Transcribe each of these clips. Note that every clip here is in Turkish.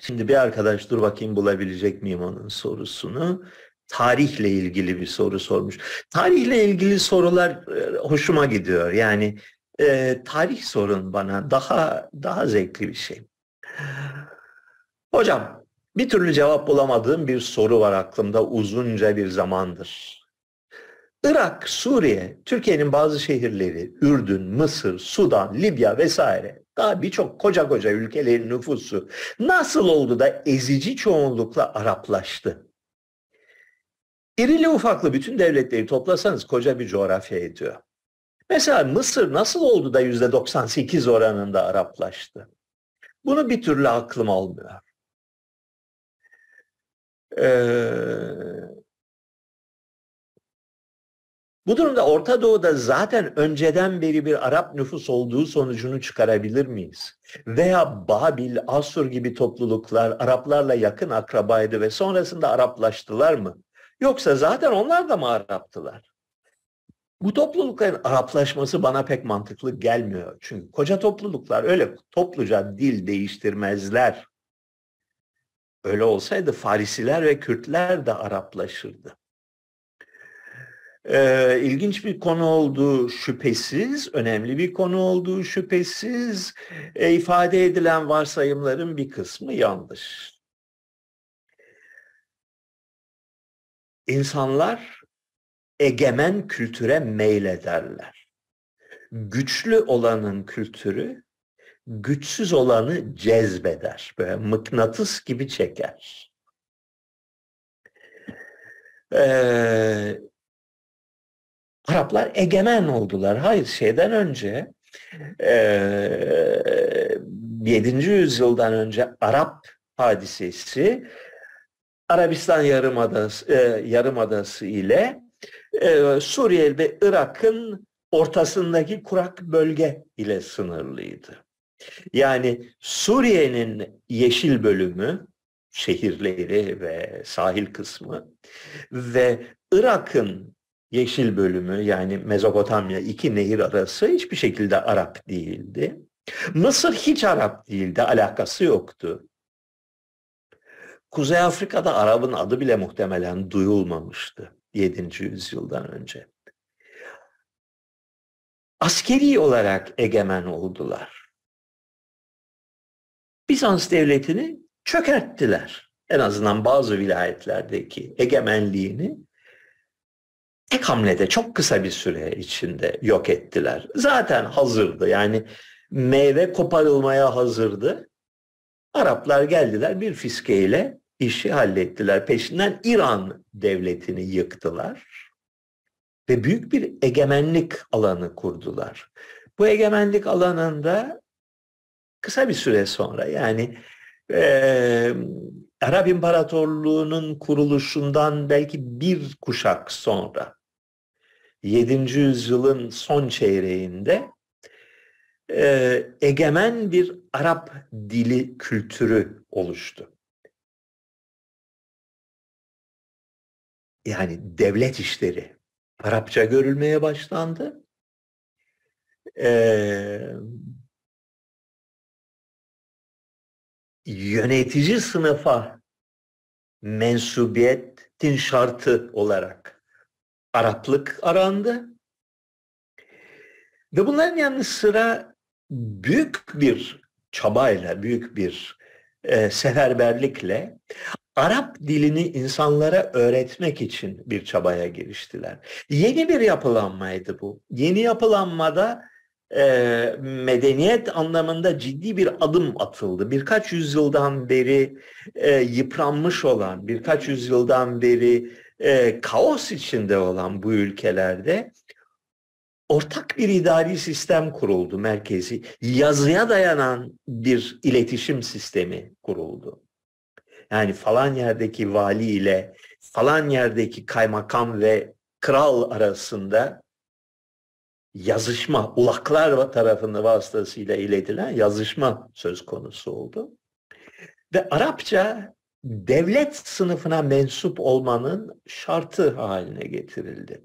Şimdi bir arkadaş dur bakayım bulabilecek miyim onun sorusunu. Tarihle ilgili bir soru sormuş. Tarihle ilgili sorular e, hoşuma gidiyor. Yani e, tarih sorun bana daha daha zevkli bir şey. Hocam bir türlü cevap bulamadığım bir soru var aklımda uzunca bir zamandır. Irak, Suriye, Türkiye'nin bazı şehirleri, Ürdün, Mısır, Sudan, Libya vesaire daha birçok koca koca ülkelerin nüfusu nasıl oldu da ezici çoğunlukla Araplaştı? İrili ufaklı bütün devletleri toplasanız koca bir coğrafya ediyor. Mesela Mısır nasıl oldu da yüzde %98 oranında Araplaştı? Bunu bir türlü aklım almıyor. Ee, bu durumda Orta Doğu'da zaten önceden beri bir Arap nüfus olduğu sonucunu çıkarabilir miyiz? Veya Babil, Asur gibi topluluklar Araplarla yakın akrabaydı ve sonrasında Araplaştılar mı? Yoksa zaten onlar da mı Araptılar? Bu toplulukların Araplaşması bana pek mantıklı gelmiyor. Çünkü koca topluluklar öyle topluca dil değiştirmezler. Öyle olsaydı Farisiler ve Kürtler de Araplaşırdı e, ilginç bir konu olduğu şüphesiz, önemli bir konu olduğu şüphesiz. E, ifade edilen varsayımların bir kısmı yanlış. İnsanlar egemen kültüre meylederler. Güçlü olanın kültürü güçsüz olanı cezbeder. Böyle mıknatıs gibi çeker. Ee, Araplar egemen oldular. Hayır şeyden önce e, 7. yüzyıldan önce Arap hadisesi Arabistan Yarımadası, e, Yarımadası ile e, Suriye ve Irak'ın ortasındaki kurak bölge ile sınırlıydı. Yani Suriye'nin yeşil bölümü, şehirleri ve sahil kısmı ve Irak'ın yeşil bölümü yani Mezopotamya iki nehir arası hiçbir şekilde Arap değildi. Mısır hiç Arap değildi, alakası yoktu. Kuzey Afrika'da Arap'ın adı bile muhtemelen duyulmamıştı 7. yüzyıldan önce. Askeri olarak egemen oldular. Bizans devletini çökerttiler. En azından bazı vilayetlerdeki egemenliğini tek hamlede çok kısa bir süre içinde yok ettiler. Zaten hazırdı yani meyve koparılmaya hazırdı. Araplar geldiler bir fiskeyle işi hallettiler. Peşinden İran devletini yıktılar ve büyük bir egemenlik alanı kurdular. Bu egemenlik alanında kısa bir süre sonra yani Arap İmparatorluğu'nun kuruluşundan belki bir kuşak sonra 7. yüzyılın son çeyreğinde e, egemen bir Arap dili kültürü oluştu. Yani devlet işleri Arapça görülmeye başlandı. E, yönetici sınıfa mensubiyetin şartı olarak Araplık arandı. Ve bunların yanı sıra büyük bir çabayla, büyük bir e, seferberlikle Arap dilini insanlara öğretmek için bir çabaya giriştiler. Yeni bir yapılanmaydı bu. Yeni yapılanmada e, medeniyet anlamında ciddi bir adım atıldı. Birkaç yüzyıldan beri e, yıpranmış olan, birkaç yüzyıldan beri e, kaos içinde olan bu ülkelerde ortak bir idari sistem kuruldu merkezi. Yazıya dayanan bir iletişim sistemi kuruldu. Yani falan yerdeki vali ile falan yerdeki kaymakam ve kral arasında yazışma, ulaklar tarafını vasıtasıyla iletilen yazışma söz konusu oldu. Ve Arapça devlet sınıfına mensup olmanın şartı haline getirildi.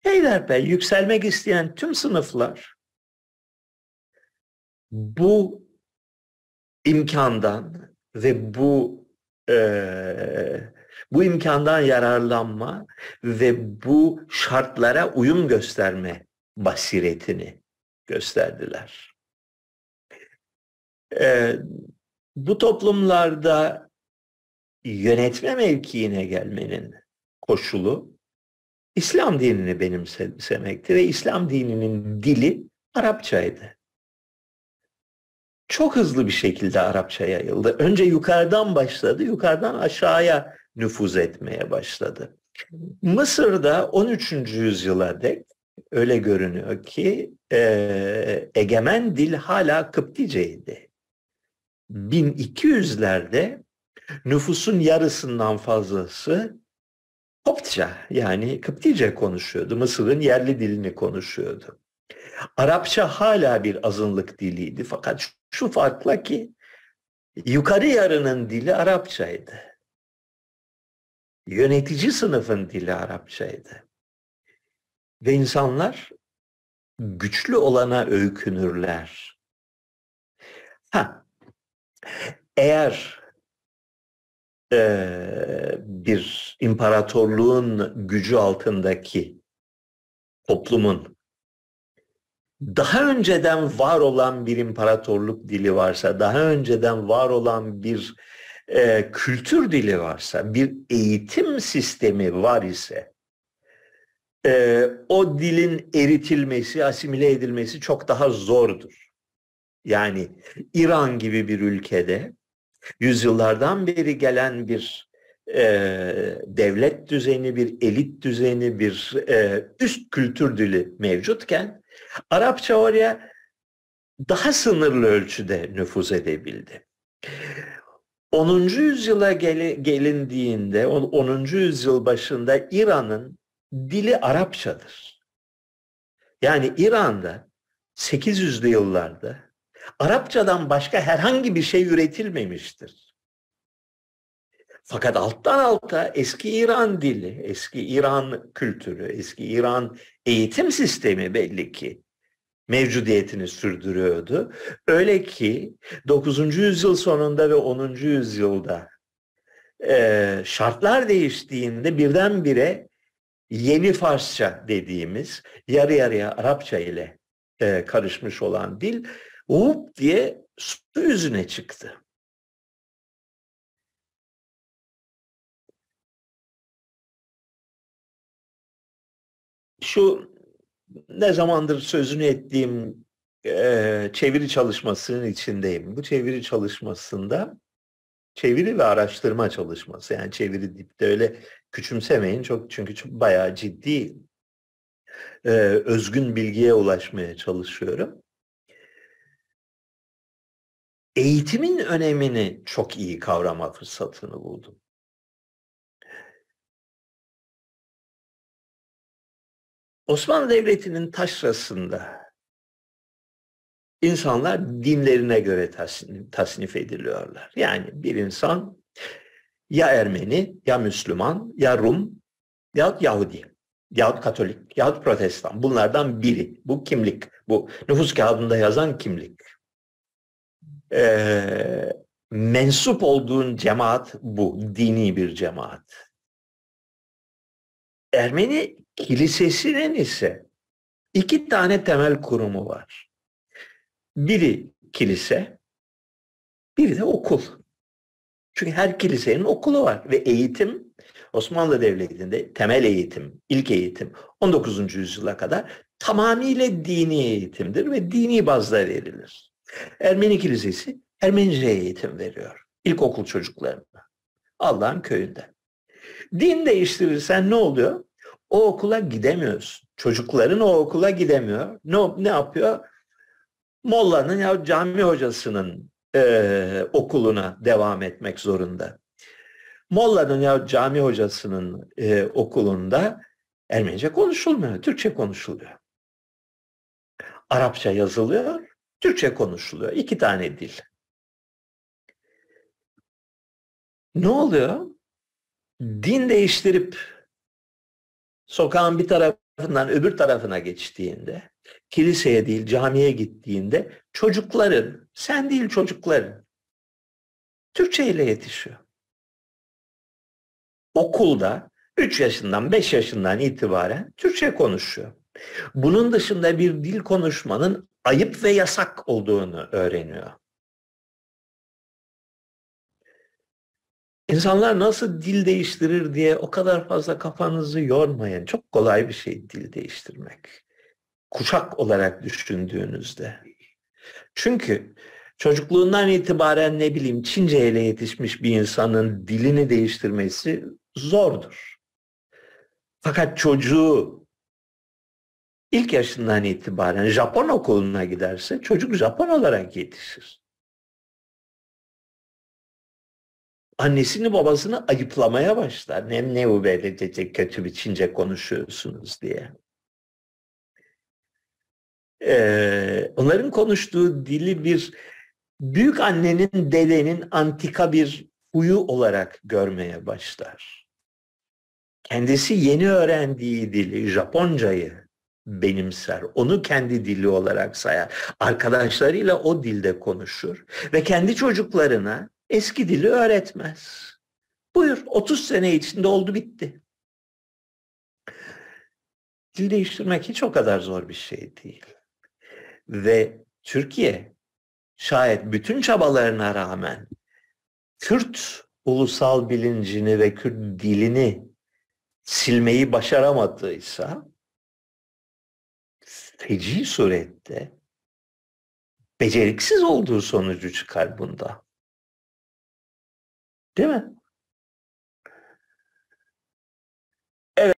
Heyderpey yükselmek isteyen tüm sınıflar bu imkandan ve bu e, bu imkandan yararlanma ve bu şartlara uyum gösterme basiretini gösterdiler. Ee, bu toplumlarda yönetme mevkiine gelmenin koşulu İslam dinini benimsemekti ve İslam dininin dili Arapçaydı. Çok hızlı bir şekilde Arapça yayıldı. Önce yukarıdan başladı, yukarıdan aşağıya nüfuz etmeye başladı. Mısır'da 13. yüzyıla dek öyle görünüyor ki e, egemen dil hala Kıpticeydi. 1200'lerde nüfusun yarısından fazlası Koptça yani Kıptice konuşuyordu. Mısır'ın yerli dilini konuşuyordu. Arapça hala bir azınlık diliydi fakat şu farkla ki yukarı yarının dili Arapçaydı yönetici sınıfın dili Arapçaydı. Ve insanlar hmm. güçlü olana öykünürler. Ha, eğer e, bir imparatorluğun gücü altındaki toplumun daha önceden var olan bir imparatorluk dili varsa, daha önceden var olan bir e, kültür dili varsa, bir eğitim sistemi var ise e, o dilin eritilmesi, asimile edilmesi çok daha zordur. Yani İran gibi bir ülkede yüzyıllardan beri gelen bir e, devlet düzeni, bir elit düzeni, bir e, üst kültür dili mevcutken Arapça oraya daha sınırlı ölçüde nüfuz edebildi. 10. yüzyıla gel- gelindiğinde 10. yüzyıl başında İran'ın dili Arapçadır. Yani İran'da 800'lü yıllarda Arapçadan başka herhangi bir şey üretilmemiştir. Fakat alttan alta eski İran dili, eski İran kültürü, eski İran eğitim sistemi belli ki mevcudiyetini sürdürüyordu. Öyle ki 9. yüzyıl sonunda ve 10. yüzyılda e, şartlar değiştiğinde birdenbire yeni Farsça dediğimiz yarı yarıya Arapça ile e, karışmış olan dil hop diye su yüzüne çıktı. Şu ne zamandır sözünü ettiğim e, çeviri çalışmasının içindeyim. Bu çeviri çalışmasında çeviri ve araştırma çalışması. Yani çeviri dipte öyle küçümsemeyin çok çünkü çok bayağı ciddi e, özgün bilgiye ulaşmaya çalışıyorum. Eğitimin önemini çok iyi kavrama fırsatını buldum. Osmanlı Devleti'nin taşrasında insanlar dinlerine göre tasnif, tasnif ediliyorlar. Yani bir insan ya Ermeni, ya Müslüman, ya Rum, ya Yahudi, ya Katolik, ya Protestan. Bunlardan biri. Bu kimlik, bu nüfus kağıdında yazan kimlik. Ee, mensup olduğun cemaat bu, dini bir cemaat. Ermeni Kilisesinin ise iki tane temel kurumu var. Biri kilise, biri de okul. Çünkü her kilisenin okulu var ve eğitim Osmanlı Devleti'nde temel eğitim, ilk eğitim 19. yüzyıla kadar tamamıyla dini eğitimdir ve dini bazda verilir. Ermeni Kilisesi Ermenice eğitim veriyor ilkokul çocuklarına Allah'ın köyünde. Din değiştirirsen ne oluyor? O okula gidemiyorsun. Çocukların o okula gidemiyor. Ne, ne yapıyor? Mollanın ya cami hocasının e, okuluna devam etmek zorunda. Mollanın ya cami hocasının e, okulunda Ermenice konuşulmuyor, Türkçe konuşuluyor. Arapça yazılıyor, Türkçe konuşuluyor. İki tane dil. Ne oluyor? Din değiştirip sokağın bir tarafından öbür tarafına geçtiğinde, kiliseye değil camiye gittiğinde çocukların, sen değil çocukların Türkçe ile yetişiyor. Okulda 3 yaşından 5 yaşından itibaren Türkçe konuşuyor. Bunun dışında bir dil konuşmanın ayıp ve yasak olduğunu öğreniyor. İnsanlar nasıl dil değiştirir diye o kadar fazla kafanızı yormayın. Çok kolay bir şey dil değiştirmek. Kuşak olarak düşündüğünüzde. Çünkü çocukluğundan itibaren ne bileyim Çince ile yetişmiş bir insanın dilini değiştirmesi zordur. Fakat çocuğu ilk yaşından itibaren Japon okuluna giderse çocuk Japon olarak yetişir. annesini babasını ayıplamaya başlar. Ne, ne böyle dedi, kötü biçince konuşuyorsunuz diye. Ee, onların konuştuğu dili bir büyük annenin dedenin antika bir huyu olarak görmeye başlar. Kendisi yeni öğrendiği dili Japoncayı benimser. Onu kendi dili olarak sayar. Arkadaşlarıyla o dilde konuşur ve kendi çocuklarına eski dili öğretmez. Buyur 30 sene içinde oldu bitti. Dil değiştirmek hiç o kadar zor bir şey değil. Ve Türkiye şayet bütün çabalarına rağmen Kürt ulusal bilincini ve Kürt dilini silmeyi başaramadıysa feci surette beceriksiz olduğu sonucu çıkar bunda. Değil mi?